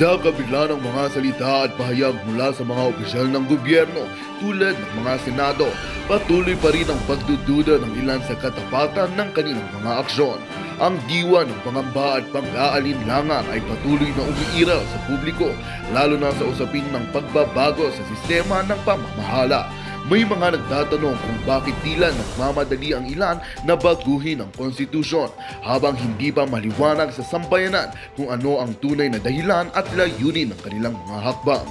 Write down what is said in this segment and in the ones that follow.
sa kabila ng mga salita at pahayag mula sa mga opisyal ng gobyerno tulad ng mga senado, patuloy pa rin ang pagdududa ng ilan sa katapatan ng kanilang mga aksyon. Ang diwa ng pangamba at pang-aalinlangan ay patuloy na umiira sa publiko, lalo na sa usapin ng pagbabago sa sistema ng pamamahala. May mga nagtatanong kung bakit tila nagmamadali ang ilan na baguhin ang konstitusyon habang hindi pa maliwanag sa sambayanan kung ano ang tunay na dahilan at layunin ng kanilang mga hakbang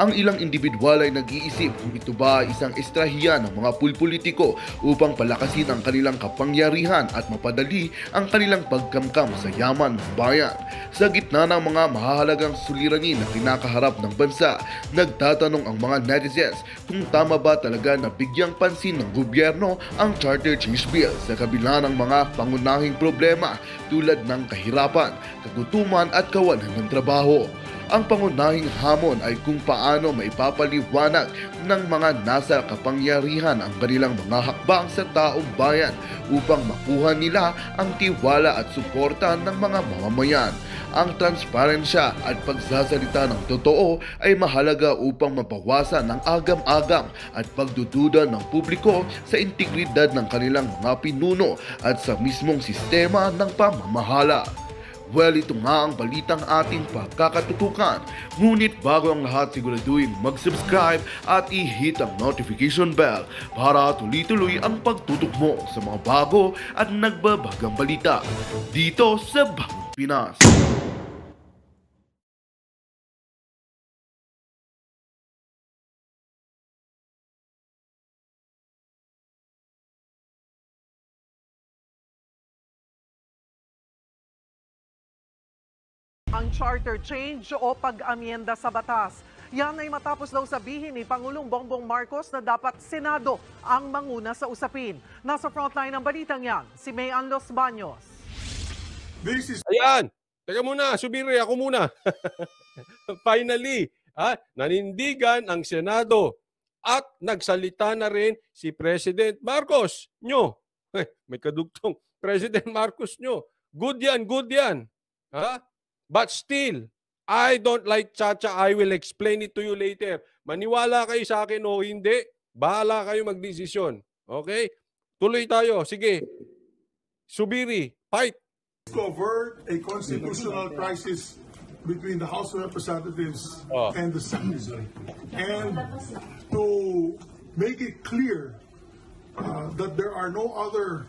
ang ilang individual ay nag-iisip kung ito ba ay isang estrahiya ng mga pulpolitiko upang palakasin ang kanilang kapangyarihan at mapadali ang kanilang pagkamkam sa yaman ng bayan. Sa gitna ng mga mahahalagang suliranin na kinakaharap ng bansa, nagtatanong ang mga netizens kung tama ba talaga na bigyang pansin ng gobyerno ang Charter Change Bill sa kabila ng mga pangunahing problema tulad ng kahirapan, kagutuman at kawalan ng trabaho. Ang pangunahing hamon ay kung paano maipapaliwanag ng mga nasa kapangyarihan ang kanilang mga hakbang sa taong bayan upang makuha nila ang tiwala at suporta ng mga mamamayan. Ang transparensya at pagsasalita ng totoo ay mahalaga upang mabawasan ang agam-agam at pagdududa ng publiko sa integridad ng kanilang mga pinuno at sa mismong sistema ng pamamahala. Well, ito nga ang balitang ating pagkakatutukan. Ngunit bago ang lahat siguraduhin mag-subscribe at i-hit ang notification bell para tuloy-tuloy ang pagtutok mo sa mga bago at nagbabagang balita dito sa Bagong Pinas. ang charter change o pag-amienda sa batas. Yan ay matapos daw sabihin ni Pangulong Bongbong Marcos na dapat Senado ang manguna sa usapin. Nasa frontline ng balitang yan, si Mayan Los Baños. This is... Ayan! Teka muna, Subiri, ako muna. Finally, ha, nanindigan ang Senado at nagsalita na rin si President Marcos nyo. May kadugtong President Marcos nyo. Good yan, good yan. Ha? But still, I don't like Chacha. I will explain it to you later. Maniwala kayo sa akin o hindi, bahala kayo magdesisyon. Okay? Tuloy tayo. Sige. Subiri, fight. Covered a constitutional crisis between the House of Representatives oh. and the Senate. And to make it clear uh, that there are no other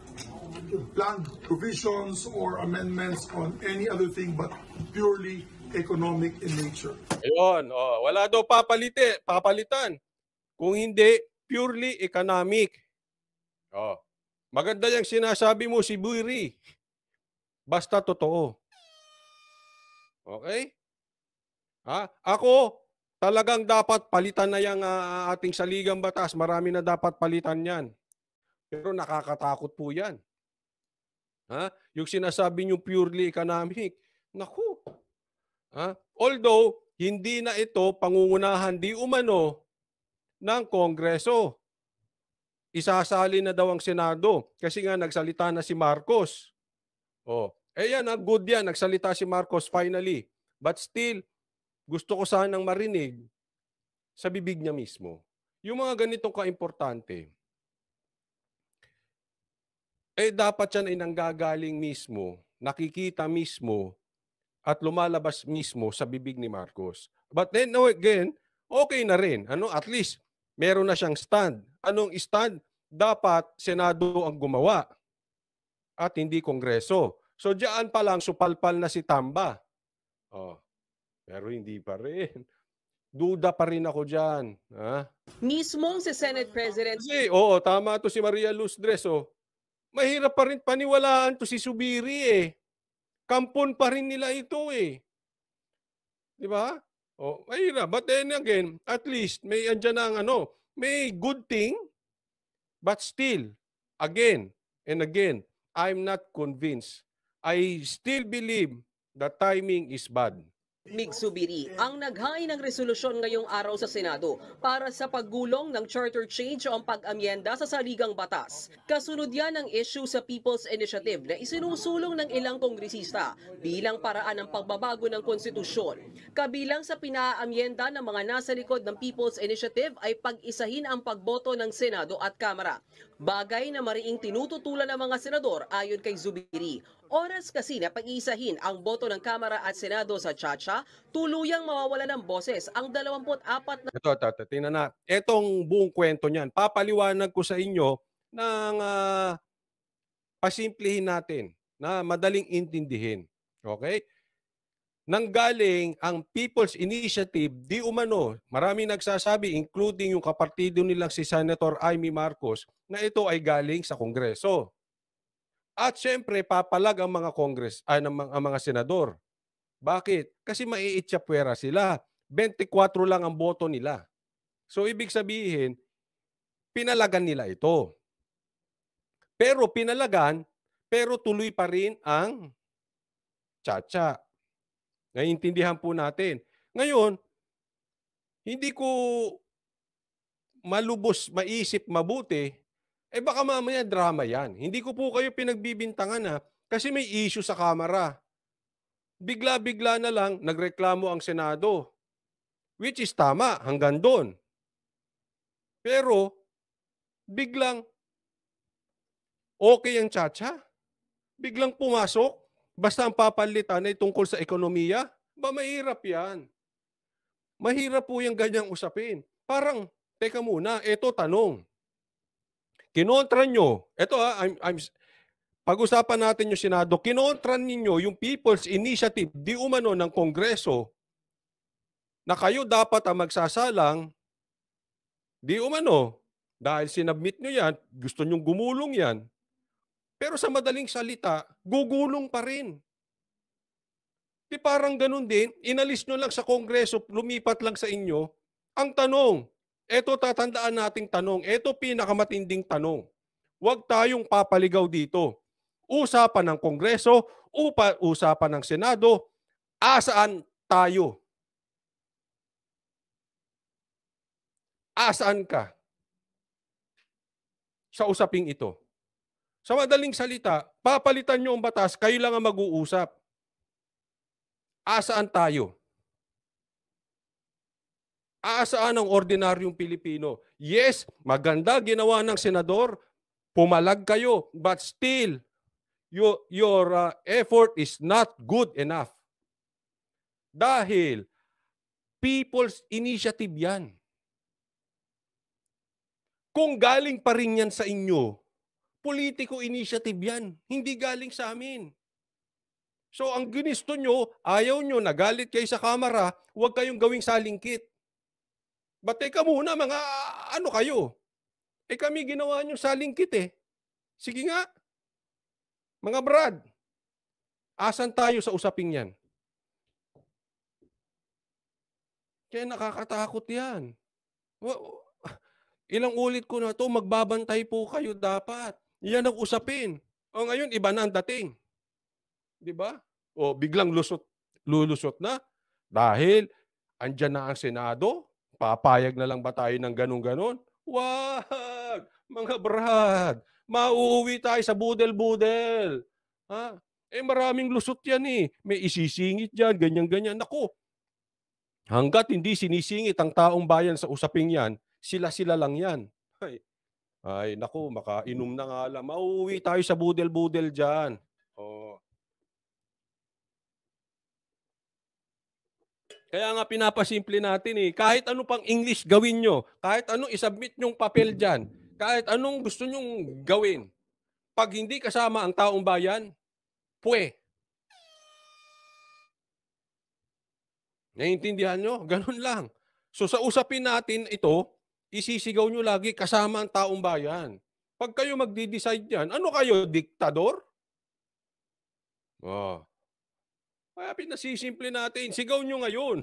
planned provisions or amendments on any other thing but purely economic in nature. Ayun, oh, wala daw papalite, papalitan. Kung hindi, purely economic. Oh. Maganda yung sinasabi mo si Buiri. Basta totoo. Okay? Ha? Ako, talagang dapat palitan na yung uh, ating saligang batas. Marami na dapat palitan yan. Pero nakakatakot po yan. Ha? Yung sinasabi nyo purely economic. Naku. Ha? Although, hindi na ito pangungunahan di umano ng Kongreso. Isasali na daw ang Senado kasi nga nagsalita na si Marcos. Oh, eh yan, ah, good yan. Nagsalita si Marcos finally. But still, gusto ko sanang marinig sa bibig niya mismo. Yung mga ganitong kaimportante, eh dapat yan ay nanggagaling mismo, nakikita mismo, at lumalabas mismo sa bibig ni Marcos. But then no, again, okay na rin. Ano, at least meron na siyang stand. Anong stand? Dapat Senado ang gumawa at hindi Kongreso. So diyan pa lang supalpal na si Tamba. Oh. Pero hindi pa rin. Duda pa rin ako diyan, ha? Mismong si Senate President. Kasi, oo, tama to si Maria Luz Dres, oh mahirap pa rin paniwalaan to si Subiri eh. Kampon pa rin nila ito eh. Di ba? Oh, mahirap. But then again, at least may andyan ang ano, may good thing, but still, again and again, I'm not convinced. I still believe the timing is bad. Mig Subiri ang naghain ng resolusyon ngayong araw sa Senado para sa paggulong ng charter change o ang pag-amyenda sa saligang batas. Kasunod yan ang issue sa People's Initiative na isinusulong ng ilang kongresista bilang paraan ng pagbabago ng konstitusyon. Kabilang sa pinaamyenda ng mga nasa likod ng People's Initiative ay pag-isahin ang pagboto ng Senado at Kamara Bagay na mariing tinututulan ng mga senador ayon kay Zubiri. Oras kasi na pag-iisahin ang boto ng Kamara at Senado sa Chacha, tuluyang mawawala ng boses ang 24 na... Ito, ito, ito, tingnan na. Itong buong kwento niyan, papaliwanag ko sa inyo ng uh, pasimplihin natin na madaling intindihin. Okay? nang galing ang People's Initiative, di umano, marami nagsasabi, including yung kapartido nilang si Senator Amy Marcos, na ito ay galing sa Kongreso. At siyempre, papalag ang mga Kongres, ay, ah, ang, mga, ang mga senador. Bakit? Kasi maiitsapwera sila. 24 lang ang boto nila. So, ibig sabihin, pinalagan nila ito. Pero pinalagan, pero tuloy pa rin ang tsa-tsa Naiintindihan po natin. Ngayon, hindi ko malubos, maisip, mabuti, eh baka mamaya drama yan. Hindi ko po kayo pinagbibintangan ha, kasi may issue sa kamera. Bigla-bigla na lang nagreklamo ang Senado. Which is tama hanggang doon. Pero biglang okay ang chacha. Biglang pumasok. Basta ang papalitan ay tungkol sa ekonomiya, ba mahirap yan. Mahirap po yung ganyang usapin. Parang, teka muna, ito tanong. Kinontra nyo, ito ha, ah, I'm, I'm, pag-usapan natin yung Senado, kinontra ninyo yung People's Initiative, di umano ng Kongreso, na kayo dapat ang magsasalang, di umano, dahil sinabmit nyo yan, gusto nyong gumulong yan, pero sa madaling salita, gugulong pa rin. Di parang ganun din, inalis nyo lang sa Kongreso, lumipat lang sa inyo. Ang tanong, eto tatandaan nating tanong, eto pinakamatinding tanong. Huwag tayong papaligaw dito. Usapan ng Kongreso, upa, usapan ng Senado, asaan tayo? Asaan ka sa usaping ito? Sa madaling salita, papalitan nyo ang batas, kayo lang ang mag-uusap. Asaan tayo? Aasaan ang ordinaryong Pilipino? Yes, maganda ginawa ng senador, pumalag kayo, but still, your, your uh, effort is not good enough. Dahil, people's initiative yan. Kung galing pa rin yan sa inyo, Politiko initiative yan. Hindi galing sa amin. So ang ginisto nyo, ayaw nyo, nagalit kayo sa kamera, huwag kayong gawing salingkit. Ba't teka muna mga ano kayo? Eh kami ginawa nyo salingkit eh. Sige nga. Mga brad, asan tayo sa usaping yan? Kaya nakakatakot yan. Ilang ulit ko na to, magbabantay po kayo dapat. Yan ang usapin. O ngayon, iba na ang dating. Di ba? O biglang lusot, lulusot na dahil andyan na ang Senado, papayag na lang ba tayo ng ganun-ganon? Wag! Mga brad, mauuwi tayo sa budel-budel. Ha? Eh maraming lusot yan eh. May isisingit dyan, ganyan-ganyan. Nako, hanggat hindi sinisingit ang taong bayan sa usaping yan, sila-sila lang yan. Ay, ay, naku, makainom hmm. na nga lang. Mauwi tayo sa budel-budel dyan. Oh. Kaya nga pinapasimple natin eh. Kahit ano pang English gawin nyo, kahit anong isubmit nyong papel dyan, kahit anong gusto nyong gawin, pag hindi kasama ang taong bayan, pwe. Naiintindihan nyo? Ganun lang. So sa usapin natin ito, isisigaw nyo lagi kasama ang taong bayan. Pag kayo magde decide yan, ano kayo, diktador? Oh. Kaya pinasisimple natin, sigaw nyo ngayon.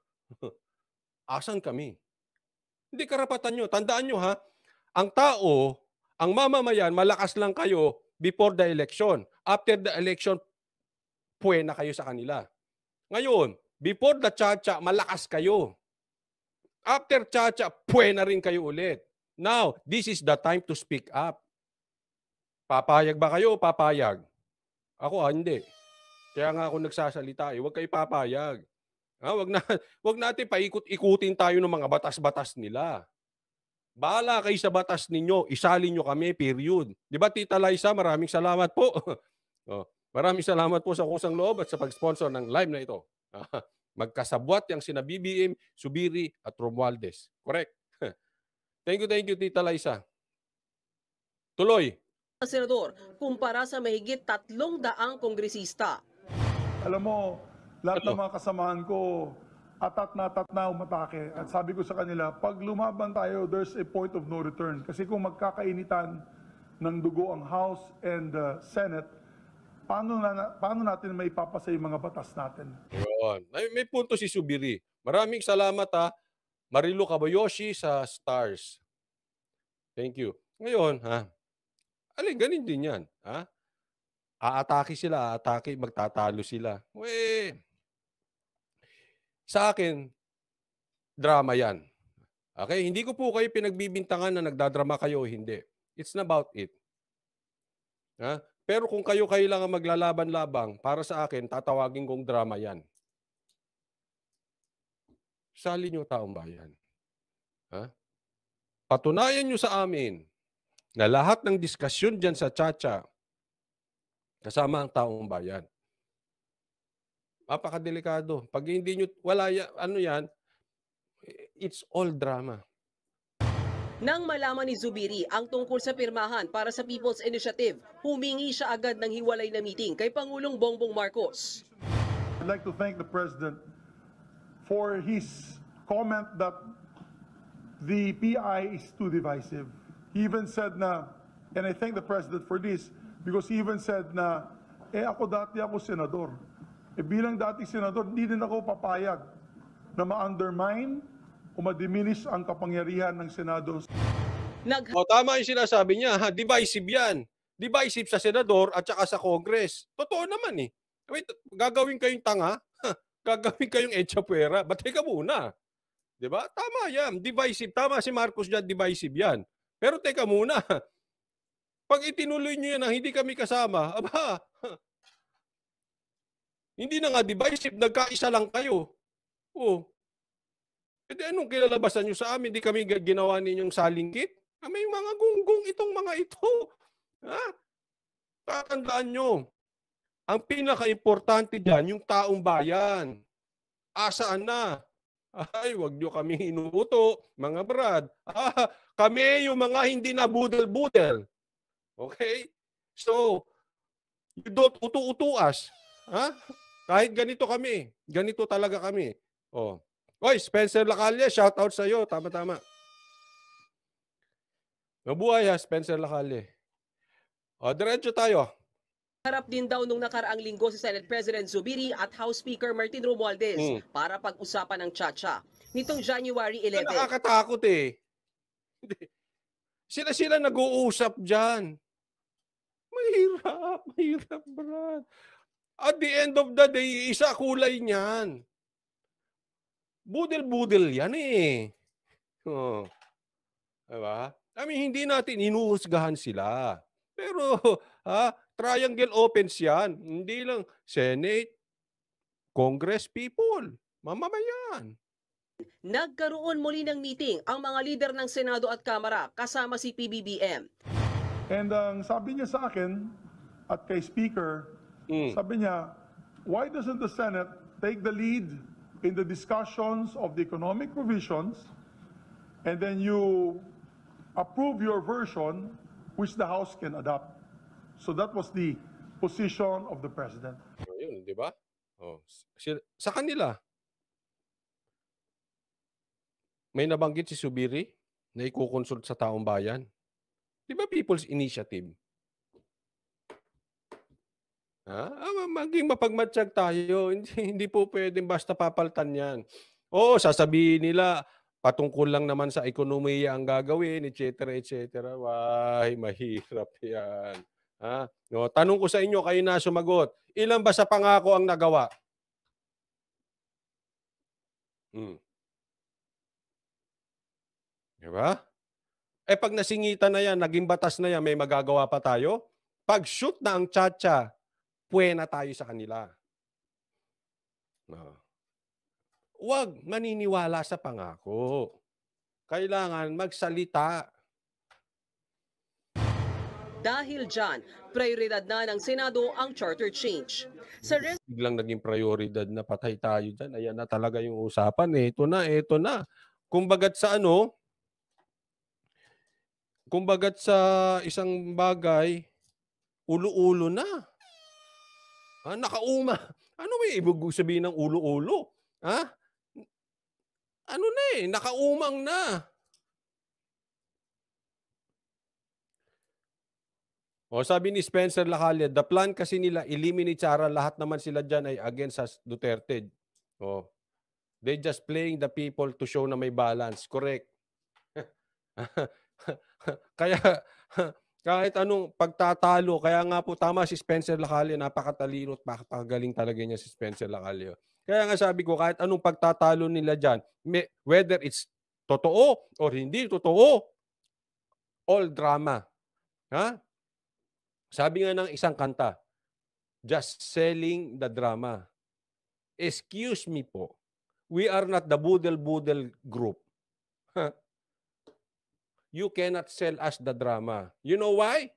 Asan kami? Hindi karapatan nyo. Tandaan nyo ha, ang tao, ang mamamayan, malakas lang kayo before the election. After the election, puwe na kayo sa kanila. Ngayon, before the cha-cha, malakas kayo. After chacha, puwe na rin kayo ulit. Now, this is the time to speak up. Papayag ba kayo papayag? Ako, ah, hindi. Kaya nga ako nagsasalita, eh, huwag kayo papayag. Ah, wag na wag natin paikot-ikutin tayo ng mga batas-batas nila. Bala kayo sa batas ninyo, isali nyo kami, period. Di ba, Tita Liza, maraming salamat po. oh, maraming salamat po sa kusang loob at sa pag-sponsor ng live na ito. Magkasabwat yang sina BBM, Subiri at Romualdez. Correct. thank you, thank you, Tita Liza. Tuloy. Senador, kumpara sa mahigit tatlong daang kongresista. Alam mo, lahat ng ano? mga kasamahan ko, atat na atat na umatake. At sabi ko sa kanila, pag lumaban tayo, there's a point of no return. Kasi kung magkakainitan ng dugo ang House and uh, Senate, paano, na, paano natin may papasa yung mga batas natin? Diba? Yun. May, may punto si Subiri. Maraming salamat ha. Marilo Kabayoshi sa Stars. Thank you. Ngayon, ha? Alin, ganin din yan. Ha? Aatake sila, aatake, magtatalo sila. We, sa akin, drama yan. Okay, hindi ko po kayo pinagbibintangan na nagdadrama kayo o hindi. It's about it. Ha? Pero kung kayo kayo lang ang maglalaban-labang, para sa akin, tatawagin kong drama yan sali niyo taong bayan. Ha? Patunayan niyo sa amin na lahat ng diskusyon diyan sa Chacha, kasama ang taong bayan. Napakadelikado. Pag hindi niyo wala ano yan, it's all drama. Nang malaman ni Zubiri ang tungkol sa pirmahan para sa People's Initiative, humingi siya agad ng hiwalay na meeting kay Pangulong Bongbong Marcos. I'd like to thank the President for his comment that the PI is too divisive. He even said na, and I thank the President for this, because he even said na, eh ako dati ako senador. Eh bilang dating senador, hindi din ako papayag na ma-undermine o ma-diminish ang kapangyarihan ng Senado. Nag- o, tama yung sinasabi niya, ha? divisive yan. Divisive sa senador at saka sa Congress. Totoo naman eh. Wait, gagawin kayong tanga gagawin kayong etchapuera. Ba't ka muna? Di ba? Tama yan. Divisive. Tama si Marcos dyan. Divisive yan. Pero teka muna. Pag itinuloy nyo yan ang hindi kami kasama, aba, hindi na nga divisive. Nagkaisa lang kayo. Oh. E di anong kilalabasan nyo sa amin? Hindi kami ginawa ninyong salingkit? Ah, may mga gunggong itong mga ito. Ha? Tatandaan nyo, ang pinaka-importante dyan, yung taong bayan. Asaan na? Ay, wag nyo kami inuuto, mga brad. Ah, kami yung mga hindi na budel-budel. Okay? So, you don't utu-utu us. Ha? Kahit ganito kami. Ganito talaga kami. Oh. Oy, Spencer Lacalle, shout out sa iyo. Tama-tama. Mabuhay ha, Spencer Lacalle. O, oh, diretso tayo. Harap din daw nung nakaraang linggo si Senate President Zubiri at House Speaker Martin Romualdez mm. para pag-usapan ng chacha. Nitong January 11. Ito nakakatakot eh. Sila-sila nag-uusap dyan. Mahirap, mahirap, brad. At the end of the day, isa kulay niyan. Budel-budel yan eh. Oh. Diba? I mean, hindi natin inuhusgahan sila. Pero, ha, Triangle offense yan. Hindi lang Senate, Congress people, mamamayan. Nagkaroon muli ng meeting ang mga leader ng Senado at Kamara kasama si PBBM. And ang um, sabi niya sa akin at kay Speaker, mm. sabi niya, why doesn't the Senate take the lead in the discussions of the economic provisions and then you approve your version which the House can adopt? So that was the position of the president. Oh, yun, di ba? Oh, sila, sa kanila. May nabanggit si Subiri na ikukonsult sa taong bayan. Di ba people's initiative? Ha? Ah, maging mapagmatsyag tayo. Hindi, hindi po pwedeng basta papaltan yan. Oo, sasabihin nila, patungkol lang naman sa ekonomiya ang gagawin, etc., etc. Why, mahirap yan. Ha? No, tanong ko sa inyo, kayo na sumagot. Ilan ba sa pangako ang nagawa? Hmm. Diba? Eh pag nasingitan na yan, naging batas na yan, may magagawa pa tayo? Pag shoot na ang chacha, tsa na tayo sa kanila. No. Ah. Huwag maniniwala sa pangako. Kailangan magsalita dahil dyan, prioridad na ng Senado ang charter change. Sa res- Biglang naging prioridad na patay tayo dyan. Ayan na talaga yung usapan. Eh. Ito na, ito na. Kumbagat sa ano, kumbagat sa isang bagay, ulo-ulo na. Ha? Ah, nakauma. Ano may ibig sabihin ng ulo-ulo? Ha? Ah? Ano na eh, nakaumang na. O sabi ni Spencer Lacalle, the plan kasi nila eliminate Chara, lahat naman sila diyan ay against sa Duterte. O they just playing the people to show na may balance. Correct. kaya kahit anong pagtatalo, kaya nga po tama si Spencer Lacalle, napakatalino at napakagaling talaga niya si Spencer Lacalle. Kaya nga sabi ko, kahit anong pagtatalo nila diyan, whether it's totoo or hindi totoo, all drama. Ha? Sabi nga ng isang kanta, just selling the drama. Excuse me po, we are not the boodle-boodle group. you cannot sell us the drama. You know why?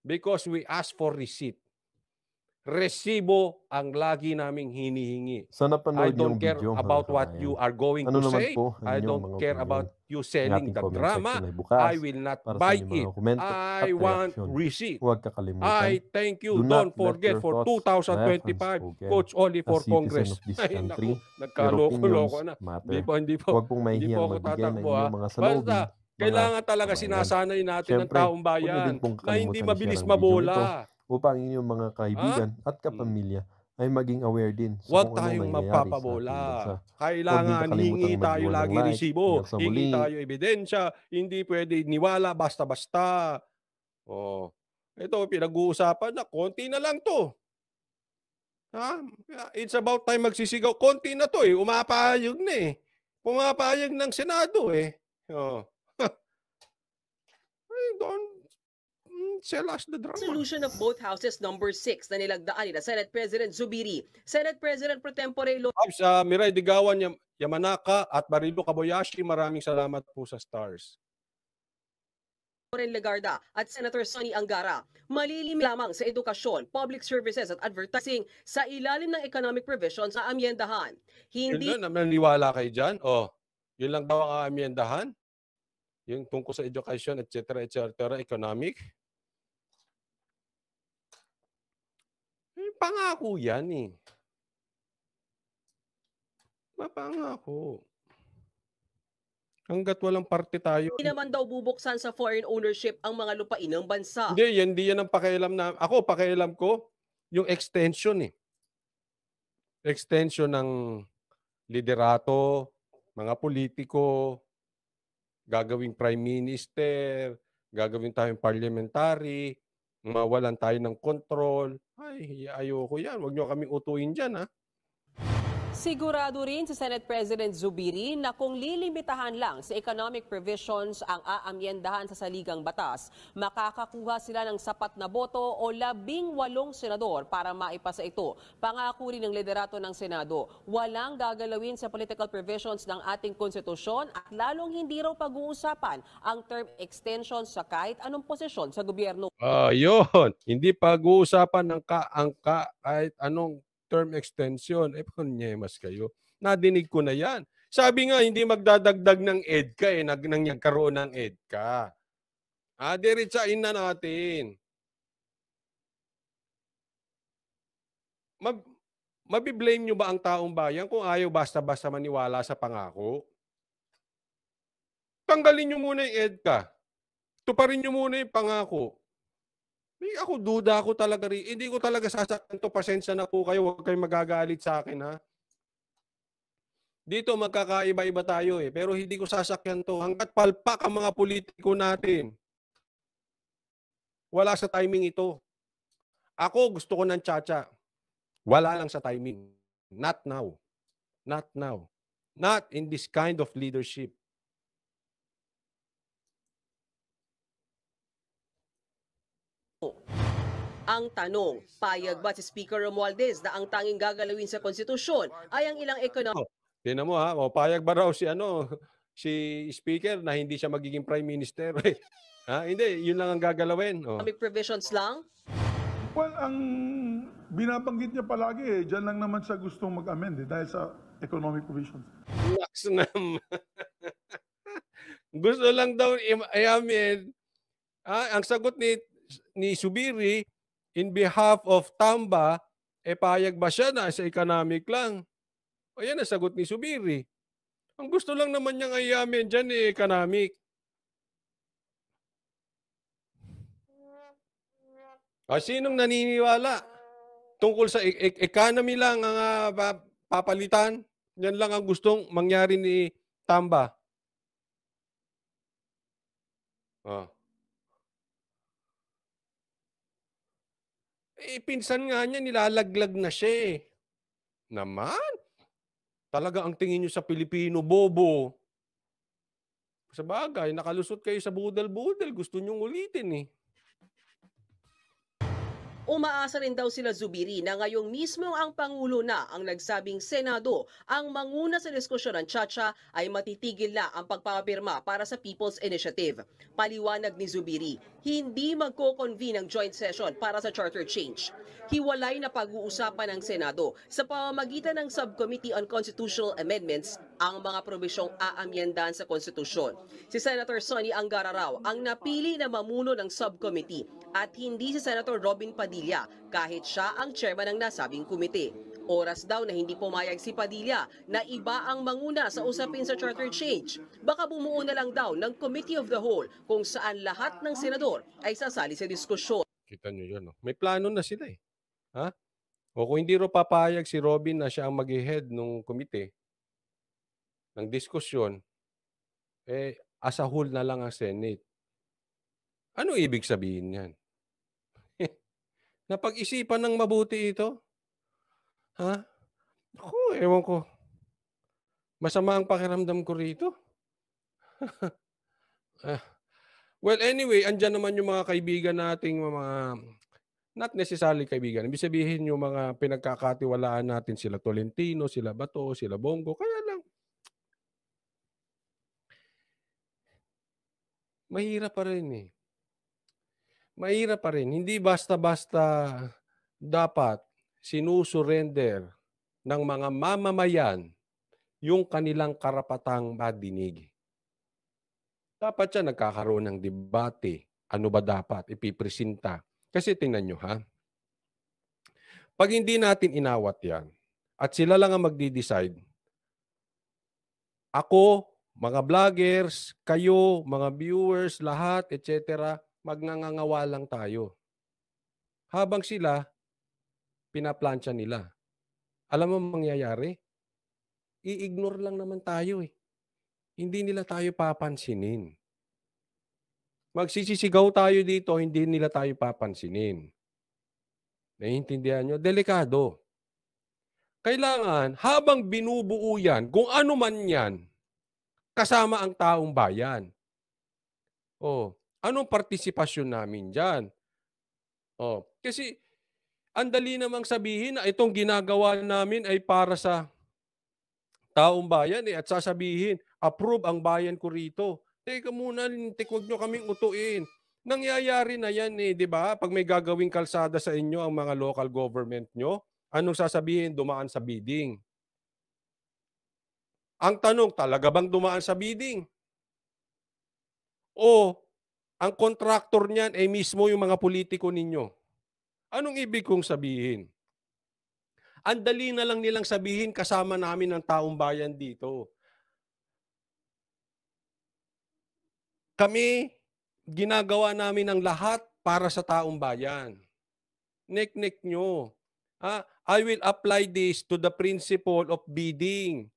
Because we ask for receipt resibo ang lagi naming hinihingi. Sana I don't care video, about what kabayan. you are going ano to say. Po, I don't care opinion. about you selling the drama. Bukas, I will not buy it. I want receipt. Huwag kakalimutan. I thank you. Do don't forget for 2025, Coach Oli for Congress. Ay, nagkaloko-loko na. Hindi po, hindi po. Huwag pong mahihiyang magbigay ng inyong ah. mga saloobin. Kailangan talaga sinasanay natin ng taong bayan na hindi mabilis mabola upang inyong mga ah? kaibigan ah? at hmm. kapamilya ay maging aware din sa What kung tayong ano mapapabola. Sa Kailangan hingi tayo lagi like, resibo, hingi tayo ebidensya, hindi pwede niwala basta-basta. Oh. Ito, pinag-uusapan na konti na lang to. Ha? It's about time magsisigaw. Konti na to eh. Umapayag na eh. Pumapayag ng Senado eh. Oh. Ay, don't, sell us the drama. Solution of both houses number 6 na nilagdaan nila Senate President Zubiri, Senate President Pro Tempore Lo... Abs, uh, ah, Miray Digawan, Yamanaka at Marilo Kaboyashi, maraming salamat po sa stars. Loren Legarda at Senator Sonny Angara. Malilim lamang sa edukasyon, public services at advertising sa ilalim ng economic provisions na amyendahan. Hindi... Yun na, naniwala kayo dyan? O, oh, yun lang daw ang amyendahan? Yung tungkol sa education, etc., etc., economic? Pangako yan eh. Mapangako. Hanggat walang parte tayo. Hindi naman daw bubuksan sa foreign ownership ang mga lupain ng bansa. Hindi, hindi yan ang pakialam na. Ako, pakialam ko, yung extension eh. Extension ng liderato, mga politiko, gagawing prime minister, gagawin tayong parliamentary, mawalan tayo ng control. Ay, ayoko yan. Huwag nyo kami utuin dyan, ha? Ah. Sigurado rin si Senate President Zubiri na kung lilimitahan lang sa economic provisions ang aamyendahan sa saligang batas, makakakuha sila ng sapat na boto o labing walong senador para maipasa ito. Pangako rin ng liderato ng Senado, walang gagalawin sa political provisions ng ating konstitusyon at lalong hindi raw pag-uusapan ang term extension sa kahit anong posisyon sa gobyerno. Ayun, ah, uh, hindi pag-uusapan ang, ka, ang ka, kahit anong term extension. Eh, mas kayo. Nadinig ko na yan. Sabi nga, hindi magdadagdag ng EDCA eh, nag nang ng EDCA. Ah, diretsain na natin. Mab mabiblame nyo ba ang taong bayan kung ayaw basta-basta maniwala sa pangako? Tanggalin nyo muna yung EDCA. Tuparin nyo muna yung pangako. Hindi ako duda ako talaga rin. Hindi ko talaga sasaktan to. Pasensya na po kayo. Huwag kayong magagalit sa akin ha. Dito magkakaiba-iba tayo eh. Pero hindi ko sasakyan to. Hanggat palpak ang mga politiko natin. Wala sa timing ito. Ako gusto ko ng chacha. Wala lang sa timing. Not now. Not now. Not in this kind of leadership. Ang tanong, payag ba si Speaker Romualdez na ang tanging gagalawin sa konstitusyon ay ang ilang ekonomi? Oh, tinan mo ha, oh, payag ba raw si ano si Speaker na hindi siya magiging Prime Minister? ha, ah, hindi, yun lang ang gagalawin. Oh. Economic provisions lang? Well, ang binabanggit niya palagi eh, dyan lang naman siya gustong mag-amend eh, dahil sa economic provisions. Laks naman. Gusto lang daw i-amend. Ah, ang sagot ni ni Subiri, in behalf of Tamba, e eh, payag ba siya na sa economic lang? O yan ang sagot ni Subiri. Ang gusto lang naman niyang ayamin dyan eh, economic. Ah, sinong naniniwala tungkol sa e- e- economy lang ang uh, pa- papalitan? Yan lang ang gustong mangyari ni Tamba. Ah. Eh, pinsan nga niya, nilalaglag na siya eh. Naman? Talaga ang tingin niyo sa Pilipino, bobo. Sa bagay, nakalusot kayo sa budal-budal. Gusto niyong ulitin eh. Umaasa rin daw sila Zubiri na ngayong mismo ang Pangulo na ang nagsabing Senado ang manguna sa diskusyon ng Chacha ay matitigil na ang pagpapirma para sa People's Initiative. Paliwanag ni Zubiri, hindi magko-convene ang joint session para sa charter change. Hiwalay na pag-uusapan ng Senado sa pamamagitan ng Subcommittee on Constitutional Amendments ang mga probisyong aamyendahan sa konstitusyon. Si Senator Sonny Angara ang napili na mamuno ng subcommittee at hindi si Senator Robin Padilla kahit siya ang chairman ng nasabing komite. Oras daw na hindi pumayag si Padilla na iba ang manguna sa usapin sa charter change. Baka bumuo na lang daw ng Committee of the Whole kung saan lahat ng senador ay sasali sa diskusyon. Kita nyo yun. May plano na sila eh. Ha? O kung hindi ro papayag si Robin na siya ang mag-head ng komite ng diskusyon, eh as a whole na lang ang Senate. Ano ibig sabihin yan? Napag-isipan ng mabuti ito? Ha? Ako, ewan ko. Masama ang pakiramdam ko rito. Ah. well, anyway, andyan naman yung mga kaibigan nating mga not necessarily kaibigan. Ibig sabihin yung mga pinagkakatiwalaan natin sila Tolentino, sila Bato, sila Bongo. Kaya lang, mahirap pa rin eh mahirap pa rin. Hindi basta-basta dapat sinusurrender ng mga mamamayan yung kanilang karapatang madinig. Dapat siya nagkakaroon ng debate. Ano ba dapat ipipresenta? Kasi tingnan nyo ha, pag hindi natin inawat yan at sila lang ang magdi-decide, ako, mga vloggers, kayo, mga viewers, lahat, etc., magngangawa lang tayo. Habang sila, pinaplansya nila. Alam mo mangyayari? I-ignore lang naman tayo eh. Hindi nila tayo papansinin. Magsisisigaw tayo dito, hindi nila tayo papansinin. Naiintindihan nyo? Delikado. Kailangan, habang binubuo yan, kung ano man yan, kasama ang taong bayan. Oh, Anong partisipasyon namin dyan? Oh, kasi ang dali namang sabihin na itong ginagawa namin ay para sa taong bayan eh, at sasabihin, approve ang bayan ko rito. Teka muna, tikwag nyo kaming utuin. Nangyayari na yan eh, di ba? Pag may gagawing kalsada sa inyo ang mga local government nyo, anong sasabihin? Dumaan sa bidding. Ang tanong, talaga bang dumaan sa bidding? O ang contractor niyan ay mismo yung mga politiko ninyo. Anong ibig kong sabihin? Ang dali na lang nilang sabihin kasama namin ang taong bayan dito. Kami, ginagawa namin ang lahat para sa taong bayan. Nek-nek nyo. Ha? I will apply this to the principle of bidding.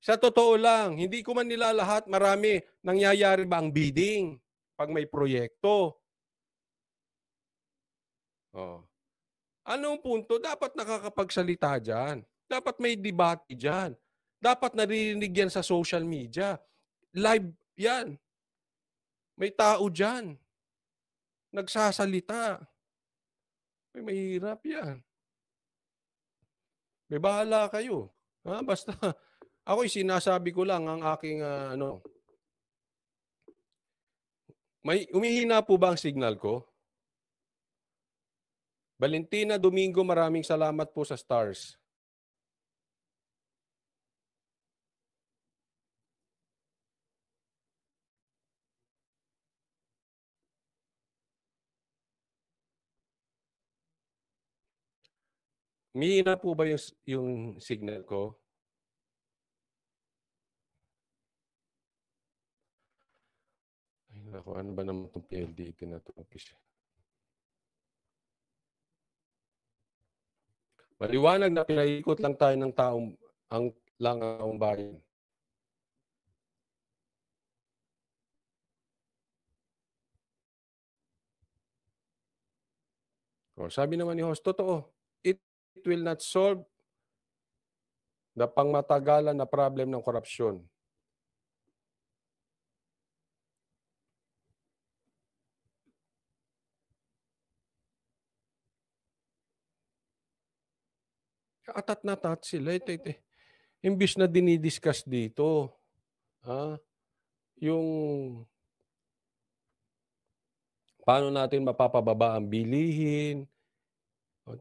Sa totoo lang, hindi ko man nila lahat marami nangyayari ba ang bidding? pag may proyekto. Oh. Anong punto? Dapat nakakapagsalita dyan. Dapat may debate dyan. Dapat naririnig yan sa social media. Live yan. May tao dyan. Nagsasalita. May mahirap yan. May bahala kayo. Ha? Basta ako'y sinasabi ko lang ang aking uh, ano, may umihina po ba ang signal ko? Valentina Domingo, maraming salamat po sa stars. Umihina po ba yung, yung signal ko? Ako, ano ba naman itong PLDT na ito? Maliwanag na pinaikot lang tayo ng taong ang lang ang bayan. O, sabi naman ni host, totoo, it, it will not solve the pangmatagalan na problem ng korupsyon. Atat na atat sila. Ito, eh, ito. Imbis na dinidiscuss dito, ha? yung paano natin mapapababa ang bilihin.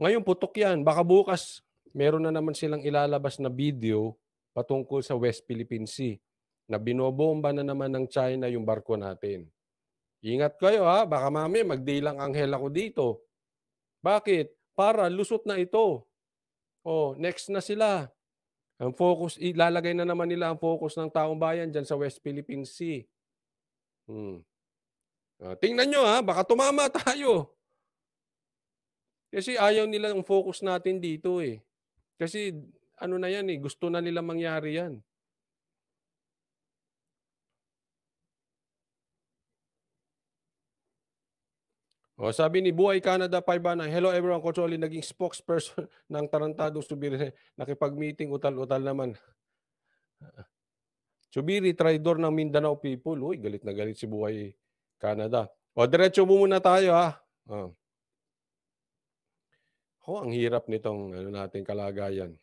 Ngayon putok yan. Baka bukas meron na naman silang ilalabas na video patungkol sa West Philippine Sea na binobomba na naman ng China yung barko natin. Ingat kayo ha, baka mami magdilang anghel ako dito. Bakit? para lusot na ito. Oh, next na sila. Ang focus, ilalagay na naman nila ang focus ng taong bayan dyan sa West Philippine Sea. Hmm. Uh, tingnan nyo ha, baka tumama tayo. Kasi ayaw nila ang focus natin dito eh. Kasi ano na yan eh, gusto na nila mangyari yan. O, sabi ni Buhay Canada 5 Hello everyone, Coach Oli, naging spokesperson ng Tarantado Subiri. Nakipag-meeting, utal-utal naman. Subiri, traidor ng Mindanao people. Uy, galit na galit si Buhay Canada. O, diretso mo muna tayo ha. O. Ho, ang hirap nitong ano natin kalagayan.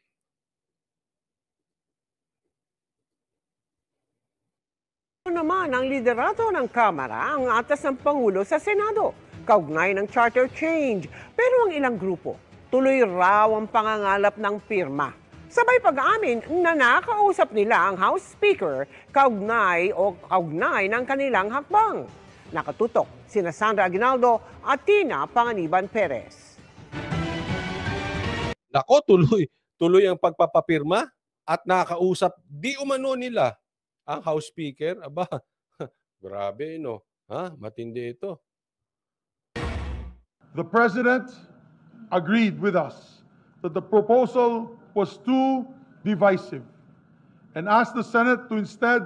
Ano naman ang liderato ng Kamara ang atas ng Pangulo sa Senado kaugnay ng charter change. Pero ang ilang grupo, tuloy raw ang pangangalap ng pirma. Sabay pag-amin na nakausap nila ang House Speaker kaugnay o kaugnay ng kanilang hakbang. Nakatutok sina Sandra Aguinaldo at Tina Panganiban Perez. Nako, tuloy, tuloy ang pagpapapirma at nakausap di umano nila ang House Speaker. Aba, grabe no. Ha, matindi ito. The president agreed with us that the proposal was too divisive and asked the Senate to instead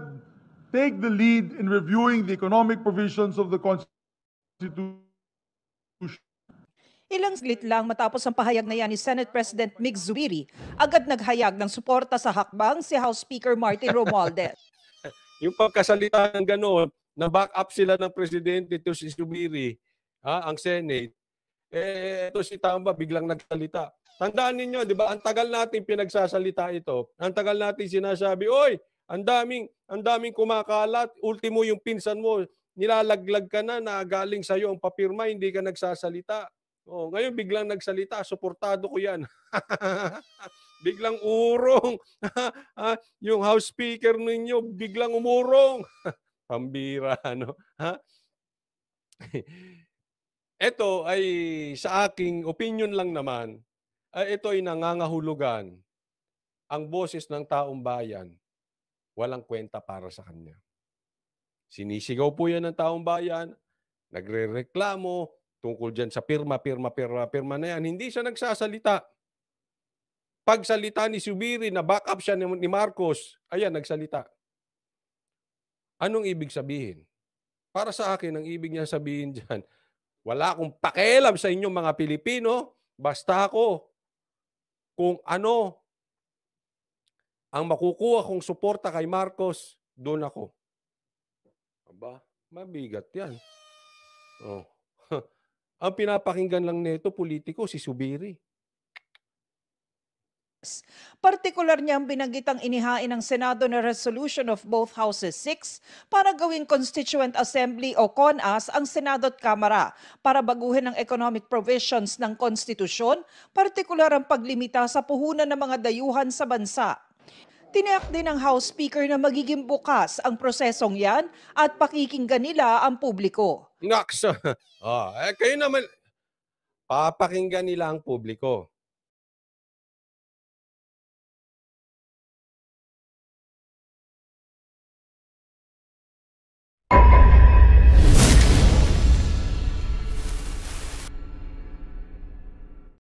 take the lead in reviewing the economic provisions of the Constitution. Ilang saglit lang matapos ang pahayag na yan ni Senate President Mick Zubiri, agad naghayag ng suporta sa hakbang si House Speaker Martin Romualdez. yung pagkasalita ng gano'n, na-back up sila ng Presidente to si Zubiri, ha, ang Senate, eh ito si Tamba biglang nagsalita. Tandaan ninyo, 'di ba? Ang tagal nating pinagsasalita ito. Ang tagal nating sinasabi, "Oy, ang daming ang daming kumakalat, ultimo yung pinsan mo, nilalaglag ka na na galing sa iyo ang papirma, hindi ka nagsasalita." Oh, ngayon biglang nagsalita, suportado ko 'yan. biglang urong. Ah, yung house speaker ninyo biglang umurong. Pambira, ano? Ha? Ito ay sa aking opinion lang naman, ay ito ay nangangahulugan ang boses ng taong bayan. Walang kwenta para sa kanya. Sinisigaw po yan ng taong bayan, nagre-reklamo tungkol dyan sa pirma, pirma, pirma, pirma na yan. Hindi siya nagsasalita. Pagsalita ni Subiri na back up siya ni Marcos, ayan, nagsalita. Anong ibig sabihin? Para sa akin, ang ibig niya sabihin dyan, wala akong pakialam sa inyong mga Pilipino. Basta ako kung ano ang makukuha kong suporta kay Marcos, doon ako. Aba, mabigat yan. Oh. ang pinapakinggan lang nito politiko, si Subiri. Partikular niya binanggitang inihain ng Senado na resolution of both Houses 6 para gawing Constituent Assembly o CONAS ang Senado at Kamara para baguhin ang economic provisions ng konstitusyon, partikular ang paglimita sa puhunan ng mga dayuhan sa bansa. Tiniyak din ng House Speaker na magiging bukas ang prosesong yan at pakikinggan nila ang publiko. Naksa! Oh, eh, kayo naman, papakinggan nila ang publiko.